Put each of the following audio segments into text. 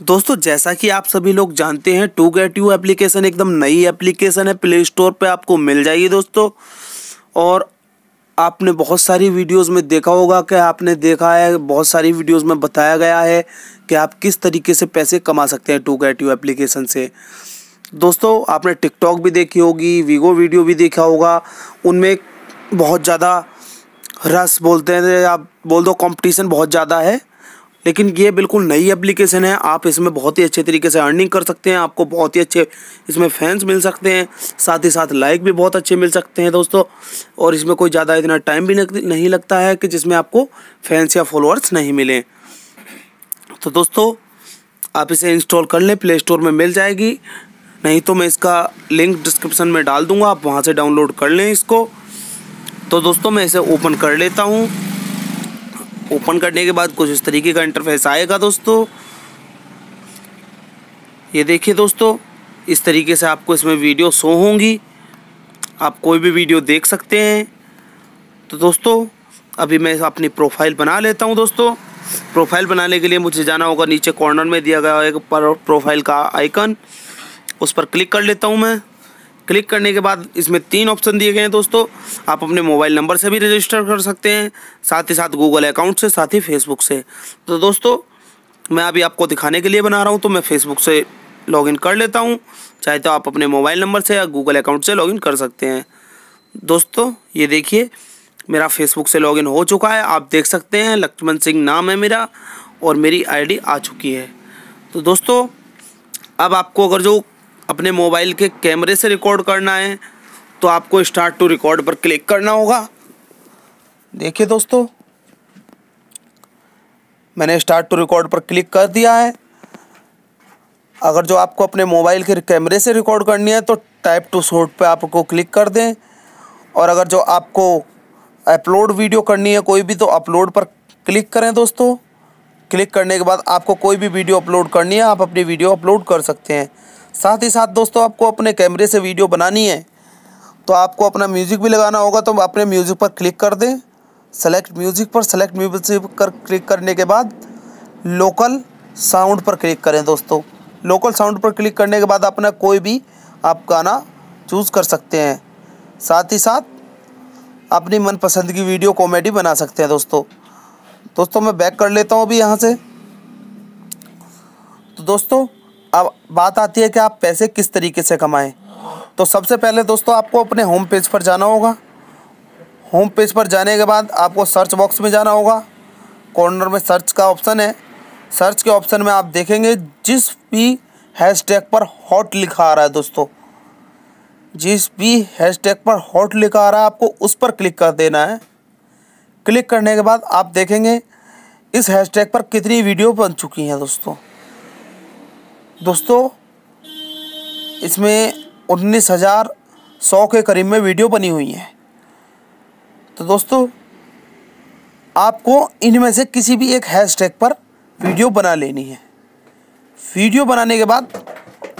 दोस्तों जैसा कि आप सभी लोग जानते हैं टू गेट यू एप्लीकेशन एकदम नई एप्लीकेशन है प्ले स्टोर पर आपको मिल जाएगी दोस्तों और आपने बहुत सारी वीडियोस में देखा होगा कि आपने देखा है बहुत सारी वीडियोस में बताया गया है कि आप किस तरीके से पैसे कमा सकते हैं टू गेट यू एप्लीकेशन से दोस्तों आपने टिकटॉक भी देखी होगी वीगो वीडियो भी देखा होगा उनमें बहुत ज़्यादा रस बोलते हैं आप बोल दो कंपटीशन बहुत ज़्यादा है लेकिन ये बिल्कुल नई एप्लीकेशन है आप इसमें बहुत ही अच्छे तरीके से अर्निंग कर सकते हैं आपको बहुत ही अच्छे इसमें फैंस मिल सकते हैं साथ ही साथ लाइक भी बहुत अच्छे मिल सकते हैं दोस्तों और इसमें कोई ज़्यादा इतना टाइम भी नहीं लगता है कि जिसमें आपको फैंस या फॉलोअर्स नहीं मिलें तो दोस्तों आप इसे इंस्टॉल कर लें प्ले स्टोर में मिल जाएगी नहीं तो मैं इसका लिंक डिस्क्रिप्शन में डाल दूंगा आप वहाँ से डाउनलोड कर लें इसको तो दोस्तों मैं इसे ओपन कर लेता हूँ ओपन करने के बाद कुछ इस तरीके का इंटरफेस आएगा दोस्तों ये देखिए दोस्तों इस तरीके से आपको इसमें वीडियो शो होंगी आप कोई भी वीडियो देख सकते हैं तो दोस्तों अभी मैं अपनी प्रोफाइल बना लेता हूँ दोस्तों प्रोफाइल बनाने के लिए मुझे जाना होगा नीचे कॉर्नर में दिया गया एक प्रोफाइल का आइकन उस पर क्लिक कर लेता हूँ मैं क्लिक करने के बाद इसमें तीन ऑप्शन दिए गए हैं दोस्तों आप अपने मोबाइल नंबर से भी रजिस्टर कर सकते हैं साथ ही साथ गूगल अकाउंट से साथ ही फेसबुक से तो दोस्तों मैं अभी आपको दिखाने के लिए बना रहा हूँ तो मैं फेसबुक से लॉगिन कर लेता हूँ चाहे तो आप अपने मोबाइल नंबर से या गूगल अकाउंट से लॉगिन कर सकते हैं दोस्तों ये देखिए मेरा फेसबुक से लॉगिन हो चुका है आप देख सकते हैं लक्ष्मण सिंह नाम है मेरा और मेरी आईडी आ चुकी है तो दोस्तों अब आपको अगर जो अपने मोबाइल के कैमरे से रिकॉर्ड करना है तो आपको स्टार्ट टू रिकॉर्ड पर क्लिक करना होगा देखिए दोस्तों मैंने स्टार्ट टू रिकॉर्ड पर क्लिक कर दिया है अगर जो आपको अपने मोबाइल के कैमरे से रिकॉर्ड करनी है तो टाइप टू शॉर्ट पे आपको क्लिक कर दें और अगर जो आपको अपलोड वीडियो करनी है कोई भी तो अपलोड पर क्लिक करें दोस्तों क्लिक करने के बाद आपको कोई भी वीडियो अपलोड करनी है आप अपनी वीडियो अपलोड कर सकते हैं साथ ही साथ दोस्तों आपको अपने कैमरे से वीडियो बनानी है तो आपको अपना म्यूज़िक भी लगाना होगा तो अपने म्यूज़िक पर क्लिक कर दें सेलेक्ट म्यूज़िक पर सेलेक्ट म्यूज़िक पर क्लिक करने के बाद लोकल साउंड पर क्लिक करें दोस्तों लोकल साउंड पर क्लिक करने के बाद अपना कोई भी आप गाना चूज़ कर सकते हैं साथ ही साथ अपनी मनपसंद की वीडियो कॉमेडी बना सकते हैं दोस्तों दोस्तों मैं बैक कर लेता हूँ अभी यहाँ से तो दोस्तों अब बात आती है कि आप पैसे किस तरीके से कमाएं तो सबसे पहले दोस्तों आपको अपने होम पेज पर जाना होगा होम पेज पर जाने के बाद आपको सर्च बॉक्स में जाना होगा कॉर्नर में सर्च का ऑप्शन है सर्च के ऑप्शन में आप देखेंगे जिस भी हैशटैग पर हॉट लिखा आ रहा है दोस्तों जिस भी हैशटैग पर हॉट लिखा आ रहा है आपको उस पर क्लिक कर देना है क्लिक करने के बाद आप देखेंगे इस हैशटैग पर कितनी वीडियो बन चुकी हैं दोस्तों दोस्तों इसमें उन्नीस हज़ार सौ के करीब में वीडियो बनी हुई है तो दोस्तों आपको इनमें से किसी भी एक हैशटैग पर वीडियो बना लेनी है वीडियो बनाने के बाद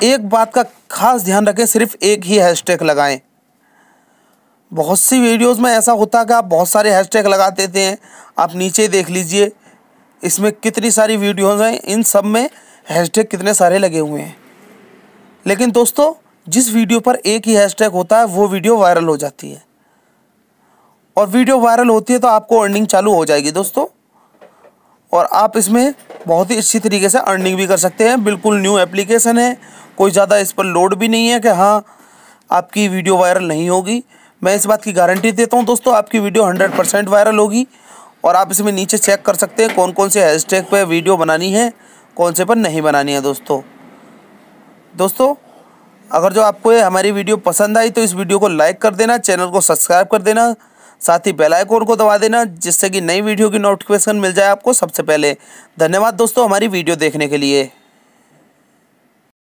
एक बात का खास ध्यान रखें सिर्फ एक ही हैशटैग लगाएं बहुत सी वीडियोस में ऐसा होता है कि आप बहुत सारे हैशटैग लगा देते हैं आप नीचे देख लीजिए इसमें कितनी सारी वीडियोज़ हैं इन सब में हैशटैग कितने सारे लगे हुए हैं लेकिन दोस्तों जिस वीडियो पर एक ही हैशटैग होता है वो वीडियो वायरल हो जाती है और वीडियो वायरल होती है तो आपको अर्निंग चालू हो जाएगी दोस्तों और आप इसमें बहुत ही अच्छी तरीके से अर्निंग भी कर सकते हैं बिल्कुल न्यू एप्लीकेशन है कोई ज़्यादा इस पर लोड भी नहीं है कि हाँ आपकी वीडियो वायरल नहीं होगी मैं इस बात की गारंटी देता हूँ दोस्तों आपकी वीडियो हंड्रेड परसेंट वायरल होगी और आप इसमें नीचे चेक कर सकते हैं कौन कौन से हैशटैग पे वीडियो बनानी है कौन से पर नहीं बनानी है दोस्तों दोस्तों अगर जो आपको ये हमारी वीडियो पसंद आई तो इस वीडियो को लाइक कर देना चैनल को सब्सक्राइब कर देना साथ ही बेल आइकन को दबा देना जिससे कि नई वीडियो की नोटिफिकेशन मिल जाए आपको सबसे पहले धन्यवाद दोस्तों हमारी वीडियो देखने के लिए